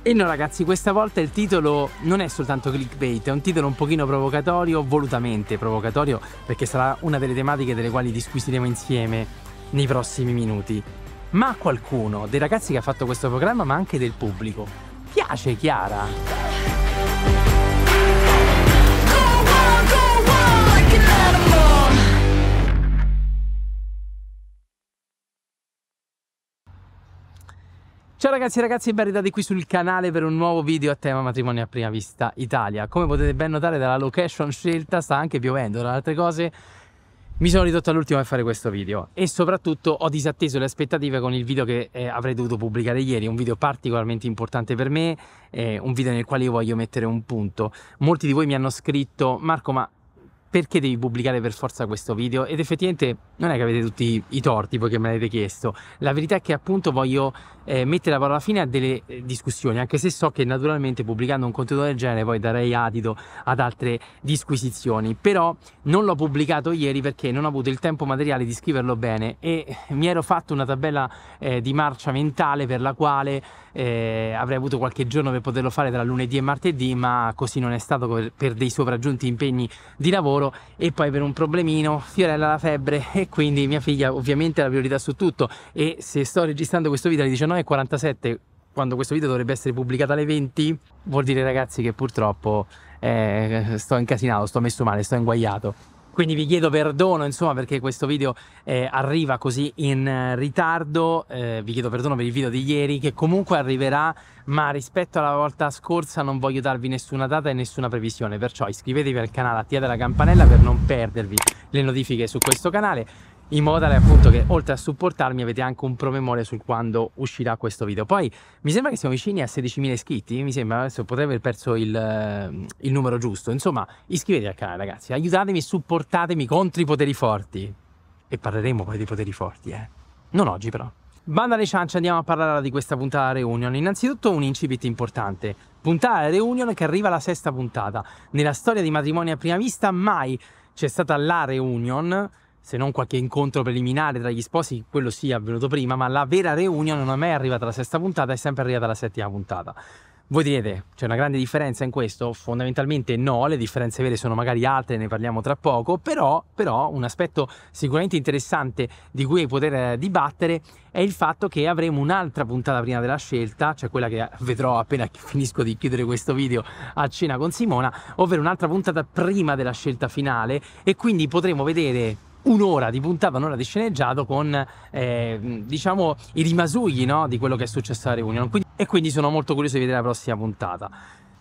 E no ragazzi, questa volta il titolo non è soltanto clickbait, è un titolo un pochino provocatorio, volutamente provocatorio, perché sarà una delle tematiche delle quali discutiremo insieme nei prossimi minuti. Ma a qualcuno, dei ragazzi che ha fatto questo programma, ma anche del pubblico, piace Chiara? Ciao ragazzi e ragazzi, ben ritrovati qui sul canale per un nuovo video a tema matrimonio a prima vista Italia. Come potete ben notare dalla location scelta sta anche piovendo, tra le altre cose mi sono ridotto all'ultimo a fare questo video e soprattutto ho disatteso le aspettative con il video che eh, avrei dovuto pubblicare ieri, un video particolarmente importante per me, eh, un video nel quale io voglio mettere un punto. Molti di voi mi hanno scritto Marco ma perché devi pubblicare per forza questo video ed effettivamente non è che avete tutti i torti voi che me l'avete chiesto la verità è che appunto voglio eh, mettere la parola fine a delle eh, discussioni anche se so che naturalmente pubblicando un contenuto del genere poi darei adito ad altre disquisizioni però non l'ho pubblicato ieri perché non ho avuto il tempo materiale di scriverlo bene e mi ero fatto una tabella eh, di marcia mentale per la quale eh, avrei avuto qualche giorno per poterlo fare tra lunedì e martedì ma così non è stato per, dei sovraggiunti impegni di lavoro lavoro e poi per un problemino Fiorella la febbre e quindi mia figlia ovviamente è la priorità su tutto e se sto registrando questo video alle 19.47 quando questo video dovrebbe essere pubblicato alle 20 vuol dire ragazzi che purtroppo eh, sto incasinato, sto messo male, sto inguagliato quindi vi chiedo perdono insomma perché questo video eh, arriva così in eh, ritardo, eh, vi chiedo perdono per il video di ieri che comunque arriverà ma rispetto alla volta scorsa non voglio darvi nessuna data e nessuna previsione perciò iscrivetevi al canale, attivate la campanella per non perdervi le notifiche su questo canale in modo tale appunto che oltre a supportarmi avete anche un promemoria sul quando uscirà questo video poi mi sembra che siamo vicini a 16.000 iscritti mi sembra adesso potrei aver perso il, eh, il numero giusto insomma iscrivetevi al canale ragazzi aiutatemi supportatemi contro i poteri forti e parleremo poi dei poteri forti eh non oggi però Banda alle ciance, andiamo a parlare di questa puntata Reunion. Innanzitutto un incipit importante. Puntata Reunion che arriva alla sesta puntata. Nella storia di matrimoni a prima vista mai c'è stata la Reunion se non qualche incontro preliminare tra gli sposi, quello sì è avvenuto prima, ma la vera reunion non è mai arrivata alla sesta puntata, è sempre arrivata alla settima puntata. Voi direte, c'è una grande differenza in questo? Fondamentalmente no, le differenze vere sono magari altre, ne parliamo tra poco, però, però un aspetto sicuramente interessante di cui poter eh, dibattere è il fatto che avremo un'altra puntata prima della scelta, cioè quella che vedrò appena finisco di chiudere questo video a cena con Simona, ovvero un'altra puntata prima della scelta finale e quindi potremo vedere un'ora di puntata, un'ora di sceneggiato con eh, diciamo i rimasugli no? di quello che è successo alla reunion. Quindi, e quindi sono molto curioso di vedere la prossima puntata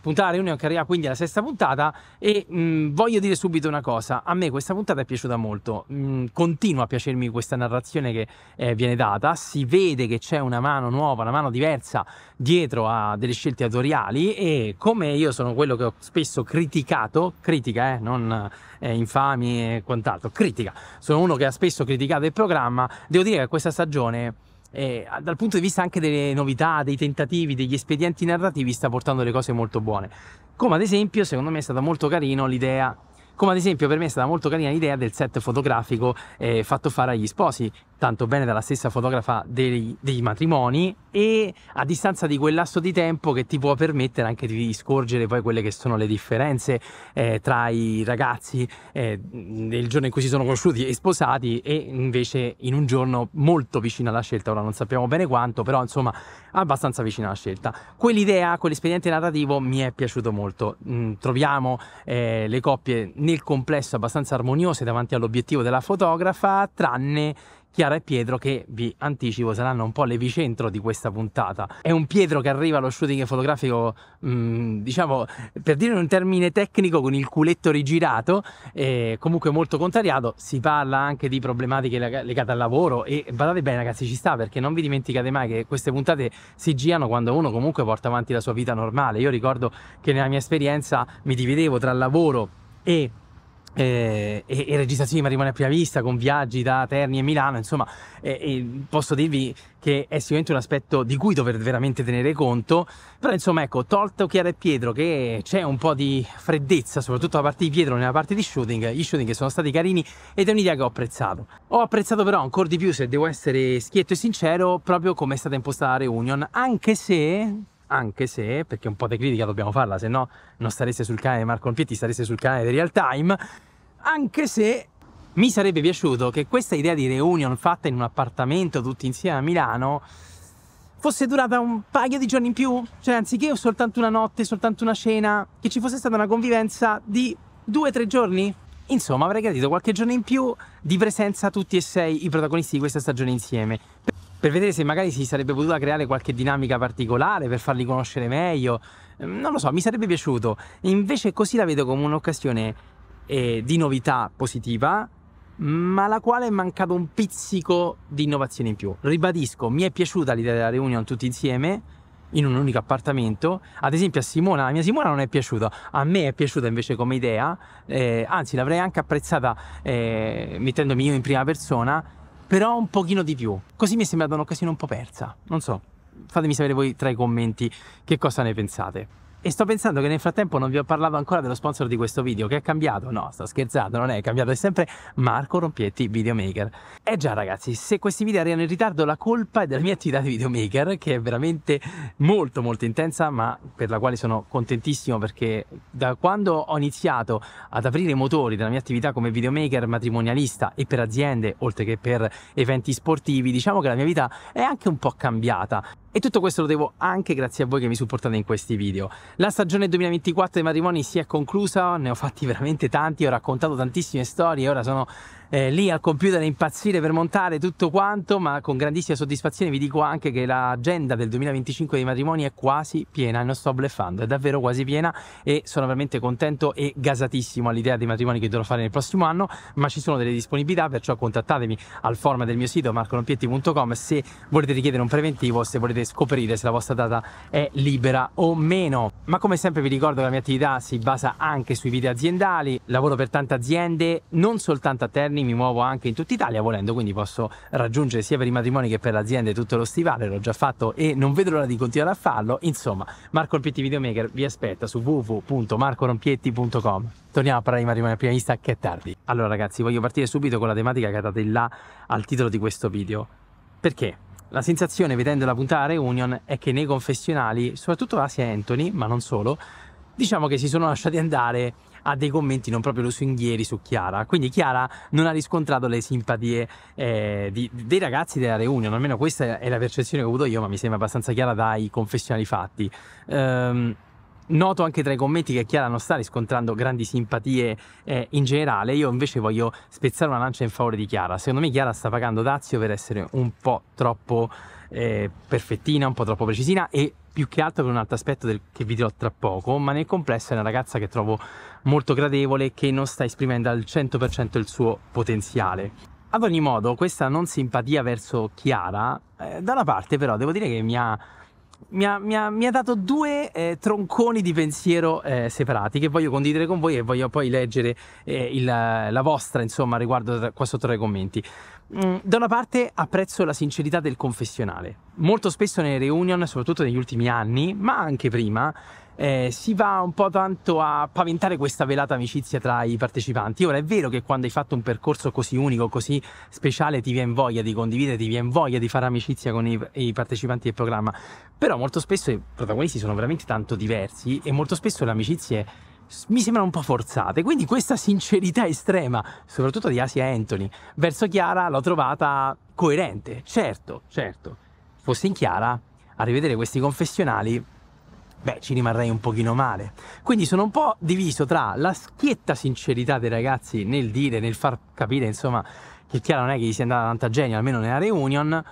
puntata riunione che arriva quindi alla sesta puntata e mh, mm, voglio dire subito una cosa, a me questa puntata è piaciuta molto, mh, mm, continua a piacermi questa narrazione che eh, viene data, si vede che c'è una mano nuova, una mano diversa dietro a delle scelte autoriali e come io sono quello che ho spesso criticato, critica eh, non eh, infami e quant'altro, critica, sono uno che ha spesso criticato il programma, devo dire che questa stagione eh, dal punto di vista anche delle novità, dei tentativi, degli espedienti narrativi, sta portando le cose molto buone. Come ad esempio, secondo me è stata molto carino l'idea come ad esempio per me è stata molto carina l'idea del set fotografico eh, fatto fare agli sposi tanto bene dalla stessa fotografa dei, dei, matrimoni e a distanza di quel lasso di tempo che ti può permettere anche di scorgere poi quelle che sono le differenze eh, tra i ragazzi eh, nel giorno in cui si sono conosciuti e sposati e invece in un giorno molto vicino alla scelta, ora non sappiamo bene quanto, però insomma abbastanza vicino alla scelta. Quell'idea, quell'espediente narrativo mi è piaciuto molto. Mm, troviamo eh, le coppie nel complesso abbastanza armoniose davanti all'obiettivo della fotografa, tranne Chiara e Pietro che vi anticipo saranno un po' l'epicentro di questa puntata. È un Pietro che arriva allo shooting fotografico, mh, mm, diciamo, per dire un termine tecnico, con il culetto rigirato, eh, comunque molto contrariato. Si parla anche di problematiche legate al lavoro e badate bene ragazzi ci sta perché non vi dimenticate mai che queste puntate si girano quando uno comunque porta avanti la sua vita normale. Io ricordo che nella mia esperienza mi dividevo tra lavoro e eh, e, e registrazione di Marimane a prima vista con viaggi da Terni e Milano, insomma, e, e posso dirvi che è sicuramente un aspetto di cui dover veramente tenere conto, però insomma ecco, tolto Chiara e Pietro che c'è un po' di freddezza, soprattutto da parte di Pietro nella parte di shooting, gli shooting sono stati carini ed è un'idea che ho apprezzato. Ho apprezzato però ancora di più, se devo essere schietto e sincero, proprio come è stata impostata la reunion, anche se anche se, perché un po' di critica dobbiamo farla, se no non stareste sul canale di Marco Pietti, stareste sul canale di Real Time, anche se mi sarebbe piaciuto che questa idea di reunion fatta in un appartamento tutti insieme a Milano fosse durata un paio di giorni in più, cioè anziché soltanto una notte, soltanto una cena, che ci fosse stata una convivenza di due o tre giorni. Insomma, avrei gradito qualche giorno in più di presenza tutti e sei i protagonisti di questa stagione insieme per vedere se magari si sarebbe potuta creare qualche dinamica particolare per farli conoscere meglio. Mm, non lo so, mi sarebbe piaciuto. Invece così la vedo come un'occasione eh, di novità positiva, ma la quale è mancato un pizzico di innovazione in più. Ribadisco, mi è piaciuta l'idea della reunion tutti insieme, in un unico appartamento. Ad esempio a Simona, la mia Simona non è piaciuta, a me è piaciuta invece come idea, eh, anzi l'avrei anche apprezzata eh, mettendomi io in prima persona però un pochino di più. Così mi è sembrata un'occasione un po' persa, non so. Fatemi sapere voi tra i commenti che cosa ne pensate. E sto pensando che nel frattempo non vi ho parlato ancora dello sponsor di questo video, che è cambiato. No, sto scherzando, non è cambiato, è sempre Marco Rompietti Videomaker. E eh già ragazzi, se questi video arrivano in ritardo la colpa è della mia attività di videomaker, che è veramente molto molto intensa, ma per la quale sono contentissimo perché da quando ho iniziato ad aprire i motori della mia attività come videomaker matrimonialista e per aziende, oltre che per eventi sportivi, diciamo che la mia vita è anche un po' cambiata. E tutto questo lo devo anche grazie a voi che mi supportate in questi video. La stagione 2024 dei matrimoni si è conclusa, ne ho fatti veramente tanti, ho raccontato tantissime storie, ora sono eh, lì al computer a impazzire per montare tutto quanto, ma con grandissima soddisfazione vi dico anche che l'agenda del 2025 dei matrimoni è quasi piena, non sto bleffando, è davvero quasi piena e sono veramente contento e gasatissimo all'idea dei matrimoni che dovrò fare nel prossimo anno, ma ci sono delle disponibilità, perciò contattatemi al forum del mio sito marcolompietti.com se volete richiedere un preventivo, se volete scoprire se la vostra data è libera o meno. Ma come sempre vi ricordo che la mia attività si basa anche sui video aziendali, lavoro per tante aziende, non soltanto a Terni, giorni, mi muovo anche in tutta Italia volendo, quindi posso raggiungere sia per i matrimoni che per le aziende tutto lo stivale, l'ho già fatto e non vedo l'ora di continuare a farlo. Insomma, Marco Rompietti Videomaker vi aspetta su www.marcorompietti.com. Torniamo a parlare di matrimonio a prima vista che è tardi. Allora ragazzi, voglio partire subito con la tematica che in là al titolo di questo video. Perché? La sensazione vedendo la puntata Reunion è che nei confessionali, soprattutto Asia e Anthony, ma non solo, diciamo che si sono lasciati andare ha dei commenti non proprio lusinghieri su Chiara. Quindi Chiara non ha riscontrato le simpatie eh, di, dei ragazzi della reunion, almeno questa è la percezione che ho avuto io, ma mi sembra abbastanza chiara dai confessionali fatti. Um, Noto anche tra i commenti che Chiara non sta riscontrando grandi simpatie eh, in generale, io invece voglio spezzare una lancia in favore di Chiara. Secondo me Chiara sta pagando Dazio per essere un po' troppo eh, perfettina, un po' troppo precisina e più che altro per un altro aspetto del, che vi dirò tra poco, ma nel complesso è una ragazza che trovo molto gradevole che non sta esprimendo al 100% il suo potenziale. Ad ogni modo, questa non simpatia verso Chiara, eh, da una parte però devo dire che mi ha mi ha, mi ha, mi ha dato due eh, tronconi di pensiero eh, separati che voglio condividere con voi e voglio poi leggere eh, il, la vostra, insomma, riguardo qua sotto nei commenti. Mm, da una parte apprezzo la sincerità del confessionale. Molto spesso nelle reunion, soprattutto negli ultimi anni, ma anche prima, eh, si va un po' tanto a paventare questa velata amicizia tra i partecipanti. Ora è vero che quando hai fatto un percorso così unico, così speciale, ti viene voglia di condividere, ti viene voglia di fare amicizia con i, i partecipanti del programma, però molto spesso i protagonisti sono veramente tanto diversi e molto spesso le amicizie mi sembrano un po' forzate. Quindi questa sincerità estrema, soprattutto di Asia Anthony, verso Chiara l'ho trovata coerente. Certo, certo. Fosse in Chiara, a rivedere questi confessionali beh, ci rimarrei un pochino male. Quindi sono un po' diviso tra la schietta sincerità dei ragazzi nel dire, nel far capire, insomma, che chiaro non è che gli sia andata tanta genio, almeno nella reunion,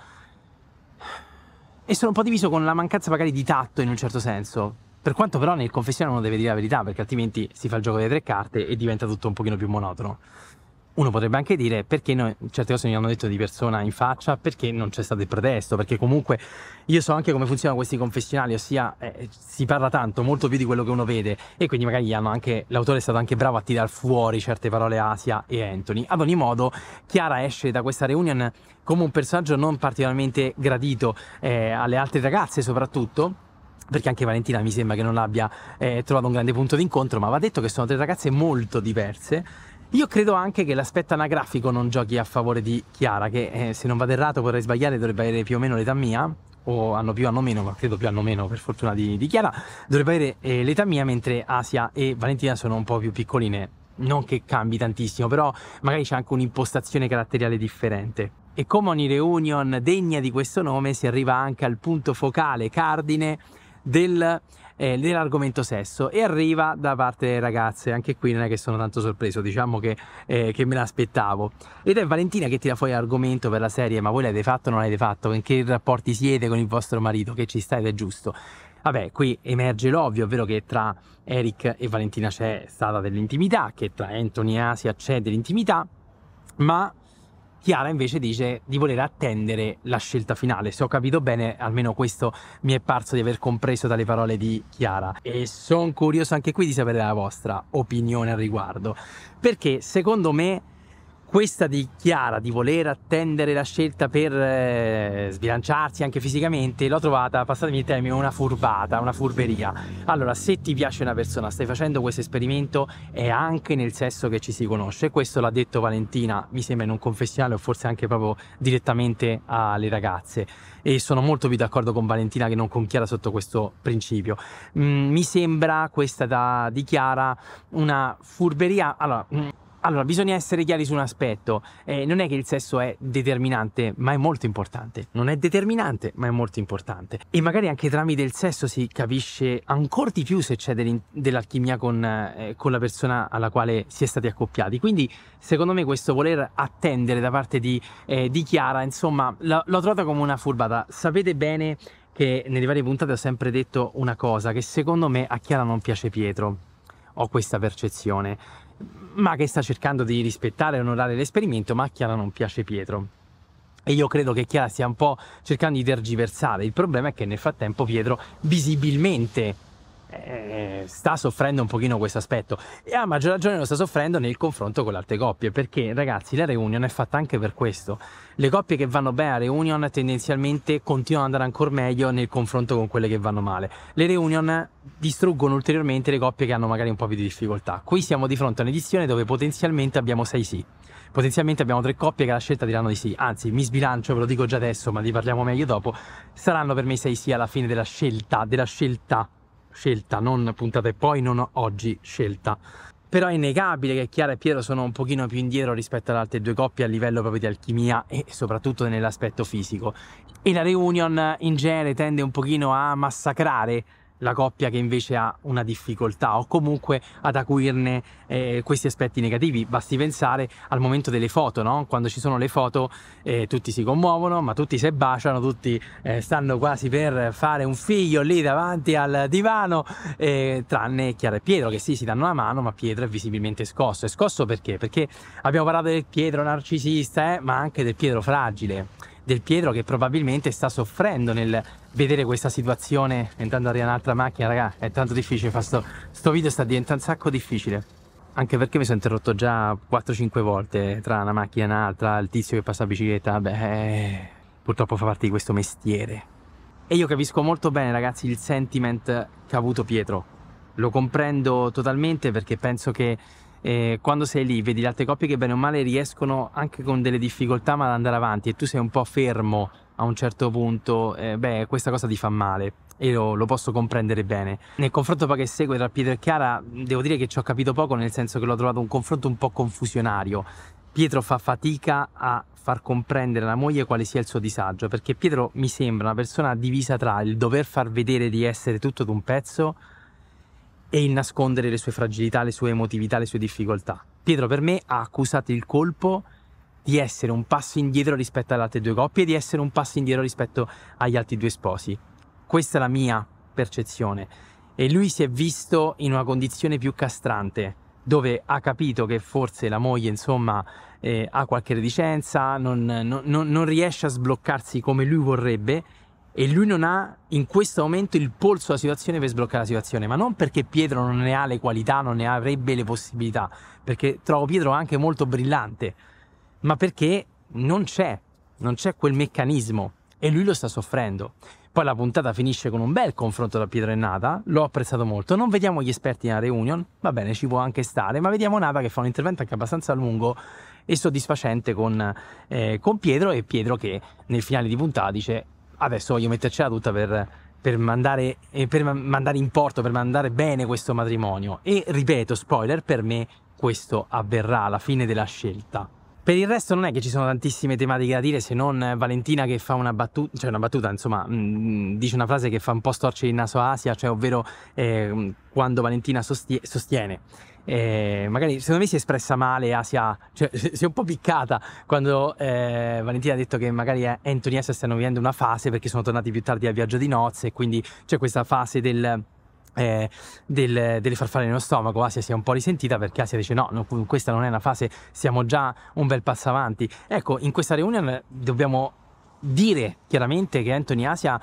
e sono un po' diviso con la mancanza magari di tatto in un certo senso. Per quanto però nel confessione uno deve dire la verità, perché altrimenti si fa il gioco delle tre carte e diventa tutto un pochino più monotono uno potrebbe anche dire perché noi, certe cose mi hanno detto di persona in faccia, perché non c'è stato il pretesto, perché comunque io so anche come funzionano questi confessionali, ossia eh, si parla tanto, molto più di quello che uno vede e quindi magari anche, l'autore è stato anche bravo a tirar fuori certe parole Asia e Anthony. Ad ogni modo, Chiara esce da questa reunion come un personaggio non particolarmente gradito eh, alle altre ragazze soprattutto, perché anche Valentina mi sembra che non abbia eh, trovato un grande punto d'incontro, ma va detto che sono tre ragazze molto diverse io credo anche che l'aspetto anagrafico non giochi a favore di Chiara, che eh, se non vado errato vorrei sbagliare, dovrebbe avere più o meno l'età mia, o hanno più hanno meno, ma credo più hanno meno per fortuna di, di Chiara, dovrebbe avere eh, l'età mia mentre Asia e Valentina sono un po' più piccoline. Non che cambi tantissimo, però magari c'è anche un'impostazione caratteriale differente. E come ogni reunion degna di questo nome si arriva anche al punto focale, cardine del eh, dell'argomento sesso e arriva da parte delle ragazze, anche qui non è che sono tanto sorpreso, diciamo che, eh, che me l'aspettavo. Ed è Valentina che tira fuori l'argomento per la serie, ma voi l'avete fatto o non l'avete fatto? In che rapporti siete con il vostro marito? Che ci sta ed è giusto? Vabbè, qui emerge l'ovvio, ovvero che tra Eric e Valentina c'è stata dell'intimità, che tra Anthony e Asia c'è dell'intimità, ma Chiara invece dice di voler attendere la scelta finale. Se ho capito bene, almeno questo mi è parso di aver compreso dalle parole di Chiara. E sono curioso anche qui di sapere la vostra opinione al riguardo. Perché secondo me questa di Chiara di voler attendere la scelta per eh, sbilanciarsi anche fisicamente l'ho trovata, passatemi il termine, una furbata, una furberia. Allora, se ti piace una persona, stai facendo questo esperimento, è anche nel sesso che ci si conosce. Questo l'ha detto Valentina, mi sembra in un confessionale o forse anche proprio direttamente alle ragazze. E sono molto più d'accordo con Valentina che non con Chiara sotto questo principio. Mm, mi sembra questa da, di Chiara una furberia. Allora, mm, allora, bisogna essere chiari su un aspetto, eh, non è che il sesso è determinante, ma è molto importante. Non è determinante, ma è molto importante. E magari anche tramite il sesso si capisce ancora di più se c'è dell'alchimia con, eh, con la persona alla quale si è stati accoppiati. Quindi, secondo me, questo voler attendere da parte di, eh, di Chiara, insomma, la, l'ho trovata come una furbata. Sapete bene che nelle varie puntate ho sempre detto una cosa, che secondo me a Chiara non piace Pietro. Ho questa percezione ma che sta cercando di rispettare e onorare l'esperimento, ma a Chiara non piace Pietro. E io credo che Chiara stia un po' cercando di tergiversare. Il problema è che nel frattempo Pietro visibilmente eh, sta soffrendo un pochino questo aspetto e a maggior ragione lo sta soffrendo nel confronto con le altre coppie perché ragazzi la reunion è fatta anche per questo le coppie che vanno bene a reunion tendenzialmente continuano ad andare ancora meglio nel confronto con quelle che vanno male le reunion distruggono ulteriormente le coppie che hanno magari un po' più di difficoltà qui siamo di fronte a un'edizione dove potenzialmente abbiamo sei sì potenzialmente abbiamo tre coppie che alla scelta diranno di sì anzi mi sbilancio ve lo dico già adesso ma li parliamo meglio dopo saranno per me sei sì alla fine della scelta della scelta scelta, non puntata e poi, non oggi scelta. Però è innegabile che Chiara e Piero sono un pochino più indietro rispetto alle altre due coppie a livello proprio di alchimia e soprattutto nell'aspetto fisico. E la reunion in genere tende un pochino a massacrare la coppia che invece ha una difficoltà o comunque ad acuirne eh, questi aspetti negativi. Basti pensare al momento delle foto, no? quando ci sono le foto eh, tutti si commuovono, ma tutti si baciano, tutti eh, stanno quasi per fare un figlio lì davanti al divano, eh, tranne Chiara e Pietro che sì si danno la mano, ma Pietro è visibilmente scosso. E scosso perché? Perché abbiamo parlato del Pietro narcisista, eh, ma anche del Pietro fragile del Pietro che probabilmente sta soffrendo nel vedere questa situazione entrando in un'altra macchina, raga, è tanto difficile, fa sto, sto video sta diventando un sacco difficile. Anche perché mi sono interrotto già 4-5 volte tra una macchina e un'altra, il tizio che passa la bicicletta, beh, purtroppo fa parte di questo mestiere. E io capisco molto bene, ragazzi, il sentiment che ha avuto Pietro. Lo comprendo totalmente perché penso che eh, quando sei lì vedi le altre coppie che bene o male riescono anche con delle difficoltà ma ad andare avanti e tu sei un po' fermo a un certo punto, eh, beh, questa cosa ti fa male e lo, lo, posso comprendere bene. Nel confronto che segue tra Pietro e Chiara, devo dire che ci ho capito poco, nel senso che l'ho trovato un confronto un po' confusionario. Pietro fa fatica a far comprendere alla moglie quale sia il suo disagio, perché Pietro mi sembra una persona divisa tra il dover far vedere di essere tutto d'un pezzo e il nascondere le sue fragilità, le sue emotività, le sue difficoltà. Pietro per me ha accusato il colpo di essere un passo indietro rispetto alle altre due coppie e di essere un passo indietro rispetto agli altri due sposi. Questa è la mia percezione. E lui si è visto in una condizione più castrante, dove ha capito che forse la moglie, insomma, eh, ha qualche reticenza, non, non, non riesce a sbloccarsi come lui vorrebbe e lui non ha in questo momento il polso della situazione per sbloccare la situazione, ma non perché Pietro non ne ha le qualità, non ne avrebbe le possibilità, perché trovo Pietro anche molto brillante, ma perché non c'è, non c'è quel meccanismo e lui lo sta soffrendo. Poi la puntata finisce con un bel confronto da Pietro e Nata, l'ho apprezzato molto, non vediamo gli esperti nella reunion, va bene, ci può anche stare, ma vediamo Nata che fa un intervento anche abbastanza lungo e soddisfacente con, eh, con Pietro e Pietro che nel finale di puntata dice adesso voglio mettercela tutta per, per, mandare, eh, per mandare in porto, per mandare bene questo matrimonio. E ripeto, spoiler, per me questo avverrà alla fine della scelta. Per il resto non è che ci sono tantissime tematiche da dire se non Valentina che fa una battuta, cioè una battuta, insomma, mm, dice una frase che fa un po' storce il naso a Asia, cioè ovvero eh, quando Valentina sostie- sostiene eh, magari secondo me si è espressa male Asia, ah, cioè si è un po' piccata quando eh, Valentina ha detto che magari Anthony e Asia stanno vivendo una fase perché sono tornati più tardi al viaggio di nozze e quindi c'è questa fase del... Eh, del, delle farfalle nello stomaco, Asia si è un po' risentita perché Asia dice no, no, questa non è una fase, siamo già un bel passo avanti. Ecco, in questa reunion dobbiamo dire chiaramente che Anthony e Asia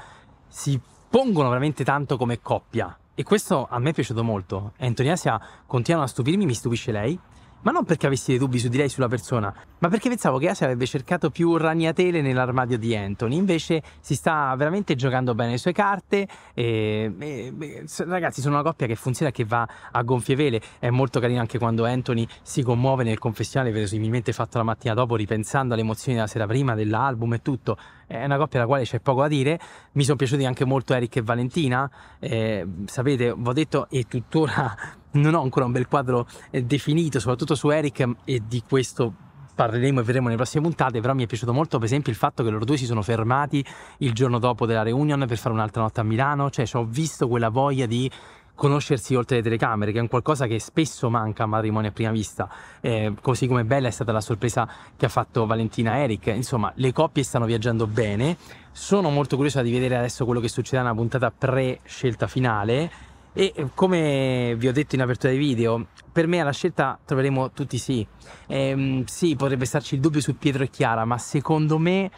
si pongono veramente tanto come coppia, e questo a me è piaciuto molto. Anthony Asia continua a stupirmi, mi stupisce lei. Ma non perché avessi dei dubbi su di lei sulla persona, ma perché pensavo che Asia avrebbe cercato più ragnatele nell'armadio di Anthony. Invece si sta veramente giocando bene le sue carte. E, e, e, ragazzi, sono una coppia che funziona, e che va a gonfie vele. È molto carino anche quando Anthony si commuove nel confessionale, verosimilmente fatto la mattina dopo, ripensando alle emozioni della sera prima, dell'album e tutto è una coppia alla quale c'è poco da dire. Mi sono piaciuti anche molto Eric e Valentina. Eh, sapete, vi ho detto e tuttora non ho ancora un bel quadro eh, definito, soprattutto su Eric e di questo parleremo e vedremo nelle prossime puntate, però mi è piaciuto molto per esempio il fatto che loro due si sono fermati il giorno dopo della reunion per fare un'altra notte a Milano, cioè, cioè ho visto quella voglia di conoscersi oltre le telecamere, che è un qualcosa che spesso manca a matrimoni a prima vista, eh, così come bella è stata la sorpresa che ha fatto Valentina Eric, insomma le coppie stanno viaggiando bene, sono molto curiosa di vedere adesso quello che succederà nella puntata pre-scelta finale e eh, come vi ho detto in apertura dei video, per me alla scelta troveremo tutti sì. Ehm, sì, potrebbe starci il dubbio su Pietro e Chiara, ma secondo me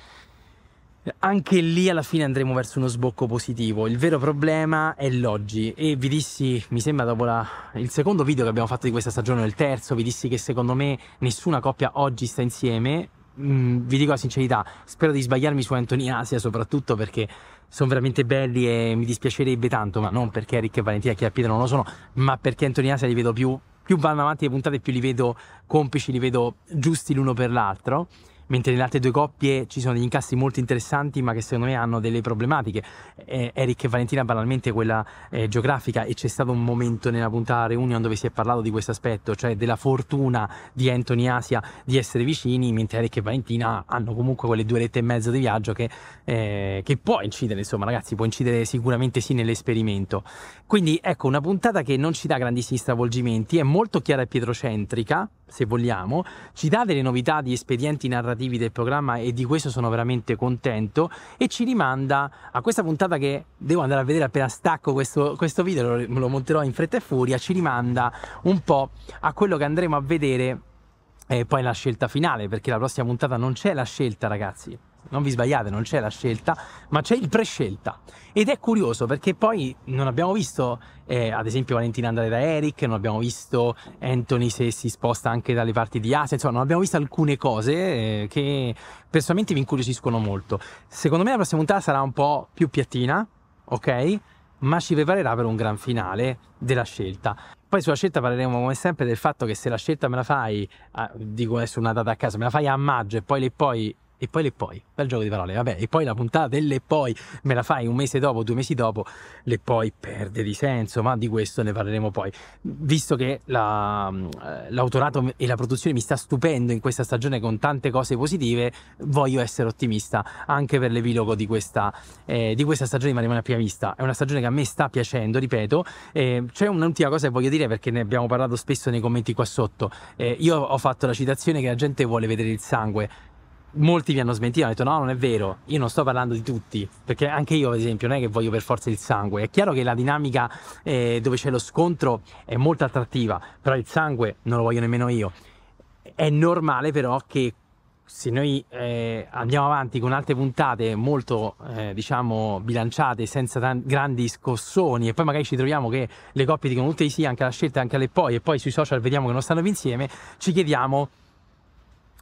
anche lì alla fine andremo verso uno sbocco positivo. Il vero problema è l'oggi e vi dissi, mi sembra dopo la, il secondo video che abbiamo fatto di questa stagione o il terzo, vi dissi che secondo me nessuna coppia oggi sta insieme. Mm, vi dico la sincerità, spero di sbagliarmi su Anthony Asia soprattutto perché sono veramente belli e mi dispiacerebbe tanto, ma non perché Rick e Valentina Chiappietro non lo sono, ma perché Anthony Asia li vedo più, più vanno avanti le puntate più li vedo complici, li vedo giusti l'uno per l'altro mentre nelle altre due coppie ci sono degli incassi molto interessanti ma che secondo me hanno delle problematiche eh, Eric e Valentina banalmente quella eh, geografica e c'è stato un momento nella puntata Reunion dove si è parlato di questo aspetto cioè della fortuna di Anthony Asia di essere vicini mentre Eric e Valentina hanno comunque quelle due rette e mezzo di viaggio che, eh, che può incidere insomma ragazzi può incidere sicuramente sì nell'esperimento quindi ecco una puntata che non ci dà grandissimi stravolgimenti è molto chiara e pietrocentrica se vogliamo ci dà delle novità di espedienti narrativi narrativi del programma e di questo sono veramente contento e ci rimanda a questa puntata che devo andare a vedere appena stacco questo, questo video, lo, lo monterò in fretta e furia, ci rimanda un po' a quello che andremo a vedere e eh, poi la scelta finale, perché la prossima puntata non c'è la scelta, ragazzi non vi sbagliate, non c'è la scelta, ma c'è il prescelta. Ed è curioso perché poi non abbiamo visto, eh, ad esempio, Valentina andare da Eric, non abbiamo visto Anthony se si sposta anche dalle parti di Asia, insomma, non abbiamo visto alcune cose eh, che personalmente mi incuriosiscono molto. Secondo me la prossima puntata sarà un po' più piattina, ok? ma ci preparerà per un gran finale della scelta. Poi sulla scelta parleremo come sempre del fatto che se la scelta me la fai, ah, dico adesso una data a caso, me la fai a maggio e poi, le, poi e poi le poi, bel gioco di parole, vabbè, e poi la puntata delle poi me la fai un mese dopo, due mesi dopo, le poi perde di senso, ma di questo ne parleremo poi. Visto che la, eh, l'autorato e la produzione mi sta stupendo in questa stagione con tante cose positive, voglio essere ottimista anche per l'epilogo di questa, eh, di questa stagione di Marimone a prima vista. È una stagione che a me sta piacendo, ripeto. Eh, c'è un'ultima cosa che voglio dire perché ne abbiamo parlato spesso nei commenti qua sotto. Eh, io ho fatto la citazione che la gente vuole vedere il sangue molti mi hanno smentito, hanno detto no, non è vero, io non sto parlando di tutti, perché anche io ad esempio non è che voglio per forza il sangue, è chiaro che la dinamica eh, dove c'è lo scontro è molto attrattiva, però il sangue non lo voglio nemmeno io. È normale però che se noi eh, andiamo avanti con altre puntate molto eh, diciamo bilanciate senza tan- grandi scossoni e poi magari ci troviamo che le coppie dicono tutte di sì anche alla scelta anche alle poi e poi sui social vediamo che non stanno più insieme ci chiediamo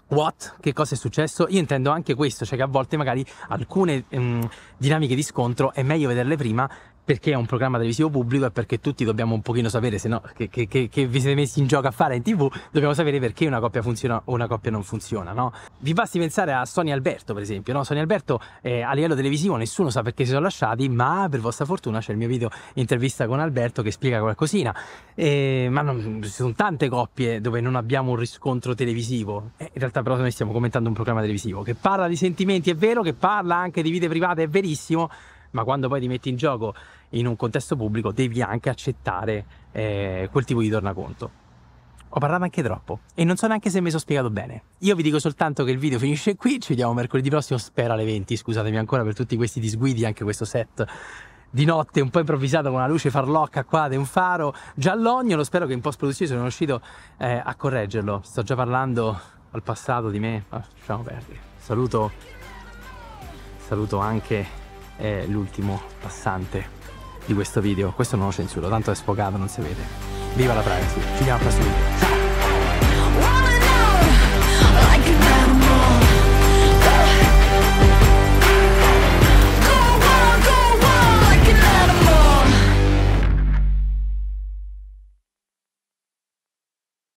what, che cosa è successo, io intendo anche questo, cioè che a volte magari alcune mh, mm, dinamiche di scontro è meglio vederle prima perché è un programma televisivo pubblico e perché tutti dobbiamo un pochino sapere, se no che, che, che, vi siete messi in gioco a fare in tv, dobbiamo sapere perché una coppia funziona o una coppia non funziona, no? Vi basti pensare a Sony Alberto, per esempio, no? Sony Alberto eh, a livello televisivo nessuno sa perché si sono lasciati, ma per vostra fortuna c'è il mio video intervista con Alberto che spiega qualcosina, eh, ma non, ci sono tante coppie dove non abbiamo un riscontro televisivo, eh, in realtà però noi stiamo commentando un programma televisivo che parla di sentimenti, è vero, che parla anche di vite private, è verissimo, ma quando poi ti metti in gioco in un contesto pubblico devi anche accettare eh, quel tipo di tornaconto. Ho parlato anche troppo e non so neanche se mi sono spiegato bene. Io vi dico soltanto che il video finisce qui, ci vediamo mercoledì prossimo, spero alle 20, scusatemi ancora per tutti questi disguidi, anche questo set di notte un po' improvvisato con una luce farlocca qua di un faro giallognolo, spero che in post produzione sono riuscito eh, a correggerlo. Sto già parlando al passato di me, ma lasciamo perdere. Saluto, saluto anche è l'ultimo passante di questo video. Questo non lo censuro, tanto è sfogato, non si vede. Viva la privacy, ci vediamo al prossimo video. Ciao!